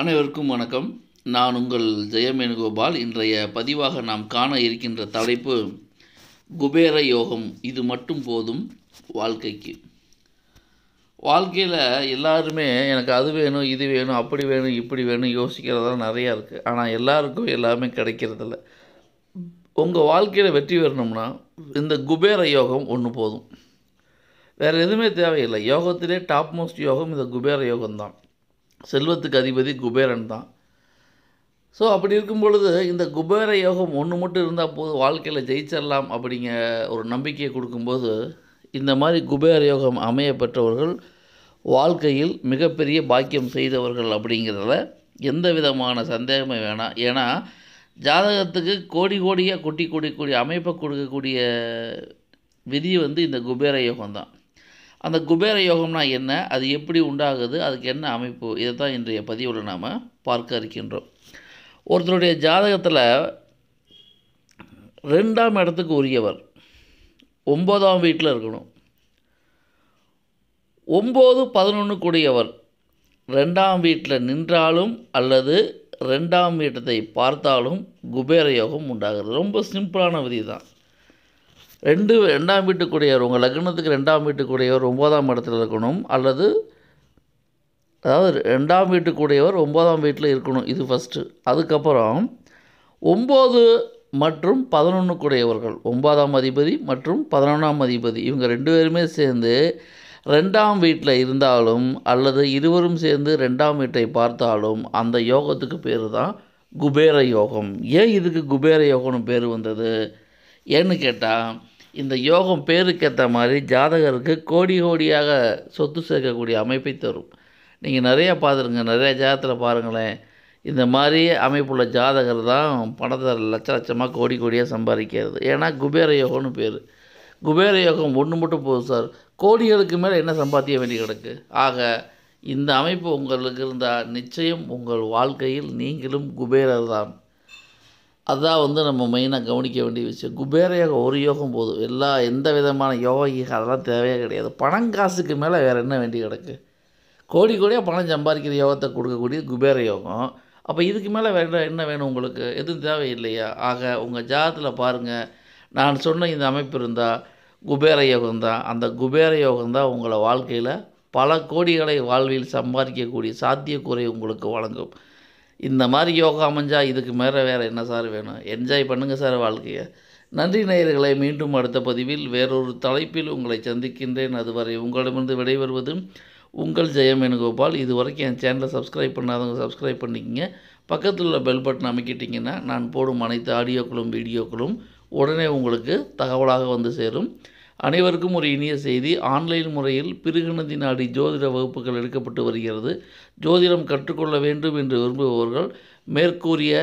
அனைவருக்கும் வணக்கம் நான் உங்கள் ஜெயமேனுகோபால் இன்றைய பதிவாக நாம் காண இருக்கின்ற தலைப்பு குபேர யோகம் இது மட்டும் போதும் வாழ்க்கைக்கு வாழ்க்கையில் எல்லாருமே எனக்கு அது வேணும் இது வேணும் அப்படி வேணும் இப்படி வேணும் யோசிக்கிறதெல்லாம் நிறையா இருக்குது ஆனால் எல்லாருக்கும் எல்லாமே கிடைக்கிறதில்ல உங்கள் வாழ்க்கையில் வெற்றி பெறணும்னா இந்த குபேர யோகம் ஒன்று போதும் வேறு எதுவுமே தேவையில்லை யோகத்திலே டாப் மோஸ்ட் யோகம் இந்த குபேர யோகம் தான் செல்வத்துக்கு அதிபதி குபேரன் தான் ஸோ அப்படி இருக்கும் பொழுது இந்த குபேர யோகம் ஒன்று மட்டும் இருந்தால் போது வாழ்க்கையில் ஜெயிச்சிடலாம் அப்படிங்கிற ஒரு நம்பிக்கையை கொடுக்கும்போது இந்த மாதிரி குபேர யோகம் அமைய பெற்றவர்கள் வாழ்க்கையில் மிகப்பெரிய பாக்கியம் செய்தவர்கள் அப்படிங்கிறத எந்த விதமான சந்தேகமே வேணாம் ஏன்னா ஜாதகத்துக்கு கோடி கோடியாக கொட்டி கொடி அமைப்பை கொடுக்கக்கூடிய விதி வந்து இந்த குபேர யோகம் தான் அந்த குபேர யோகம்னா என்ன அது எப்படி உண்டாகுது அதுக்கு என்ன அமைப்பு இதை தான் இன்றைய பதிவில் நாம் பார்க்க இருக்கின்றோம் ஒருத்தருடைய ஜாதகத்தில் ரெண்டாம் இடத்துக்கு உரியவர் ஒம்போதாம் வீட்டில் இருக்கணும் ஒம்பது பதினொன்று கூடியவர் ரெண்டாம் வீட்டில் நின்றாலும் அல்லது ரெண்டாம் வீட்டத்தை பார்த்தாலும் குபேர யோகம் உண்டாகிறது ரொம்ப சிம்பிளான விதி தான் ரெண்டு ரெண்டாம் வீட்டுக்குடையவர் உங்கள் லக்னத்துக்கு ரெண்டாம் வீட்டுக்குடையவர் ஒம்போதாம் இடத்துல இருக்கணும் அல்லது அதாவது ரெண்டாம் வீட்டுக்குடையவர் ஒம்போதாம் வீட்டில் இருக்கணும் இது ஃபஸ்ட்டு அதுக்கப்புறம் ஒம்பது மற்றும் பதினொன்றுக்குடையவர்கள் ஒன்பதாம் அதிபதி மற்றும் பதினொன்றாம் அதிபதி இவங்க ரெண்டு பேருமே சேர்ந்து ரெண்டாம் வீட்டில் இருந்தாலும் அல்லது இருவரும் சேர்ந்து ரெண்டாம் வீட்டை பார்த்தாலும் அந்த யோகத்துக்கு பேர் தான் குபேர யோகம் ஏன் இதுக்கு குபேர யோகம்னு பேர் வந்தது ஏன்னு கேட்டால் இந்த யோகம் பேருக்கேற்ற மாதிரி ஜாதகருக்கு கோடி கோடியாக சொத்து சேர்க்கக்கூடிய அமைப்பை தரும் நீங்கள் நிறையா பார்த்துருங்க நிறையா ஜாதகத்தில் பாருங்களேன் இந்த மாதிரி அமைப்புள்ள ஜாதகர் தான் பணத்தை லட்ச லட்சமாக கோடி கோடியாக சம்பாதிக்கிறது ஏன்னா குபேர யோகம்னு பேர் குபேர யோகம் ஒன்று மட்டும் போதும் சார் கோடிகளுக்கு மேலே என்ன சம்பாத்திய வேண்டி கிடக்கு ஆக இந்த அமைப்பு உங்களுக்கு இருந்தால் நிச்சயம் உங்கள் வாழ்க்கையில் நீங்களும் குபேரர் தான் அதான் வந்து நம்ம மெயினாக கவனிக்க வேண்டிய விஷயம் குபேர யோகம் ஒரு யோகம் போதும் எல்லா எந்த விதமான யோகிக அதெல்லாம் தேவையே கிடையாது பணம் காசுக்கு மேலே வேறு என்ன வேண்டி கிடக்கு கோடி கோடியாக பணம் சம்பாதிக்கிற யோகத்தை கொடுக்கக்கூடிய குபேர யோகம் அப்போ இதுக்கு மேலே வேறு என்ன வேணும் உங்களுக்கு எதுவும் தேவையில்லையா ஆக உங்கள் ஜாதத்தில் பாருங்கள் நான் சொன்ன இந்த அமைப்பு இருந்தால் குபேர யோகம் தான் அந்த குபேர யோகம் தான் உங்களை வாழ்க்கையில் பல கோடிகளை வாழ்வில் சம்பாதிக்கக்கூடிய சாத்தியக்கூறை உங்களுக்கு வழங்கும் இந்த மாதிரி யோகா அமைஞ்சால் இதுக்கு மேலே வேறு என்ன சார் வேணும் என்ஜாய் பண்ணுங்கள் சார் வாழ்க்கையை நன்றி நேயர்களை மீண்டும் அடுத்த பதிவில் வேறொரு தலைப்பில் உங்களை சந்திக்கின்றேன் அதுவரை உங்களிடமிருந்து விடைபெறுவதும் உங்கள் ஜெயம் வேணுகோபால் வரைக்கும் என் சேனலை சப்ஸ்கிரைப் பண்ணாதவங்க சப்ஸ்கிரைப் பண்ணிக்கிங்க பக்கத்தில் உள்ள பெல் பட்டன் அமைக்கிட்டிங்கன்னா நான் போடும் அனைத்து ஆடியோக்களும் வீடியோக்களும் உடனே உங்களுக்கு தகவலாக வந்து சேரும் அனைவருக்கும் ஒரு இனிய செய்தி ஆன்லைன் முறையில் பிருகுணதி நாடி ஜோதிட வகுப்புகள் எடுக்கப்பட்டு வருகிறது ஜோதிடம் கற்றுக்கொள்ள வேண்டும் என்று விரும்புபவர்கள் மேற்கூறிய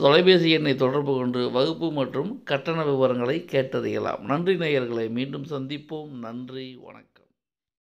தொலைபேசி எண்ணை தொடர்பு கொண்டு வகுப்பு மற்றும் கட்டண விவரங்களை கேட்டறியலாம் நன்றி நேயர்களை மீண்டும் சந்திப்போம் நன்றி வணக்கம்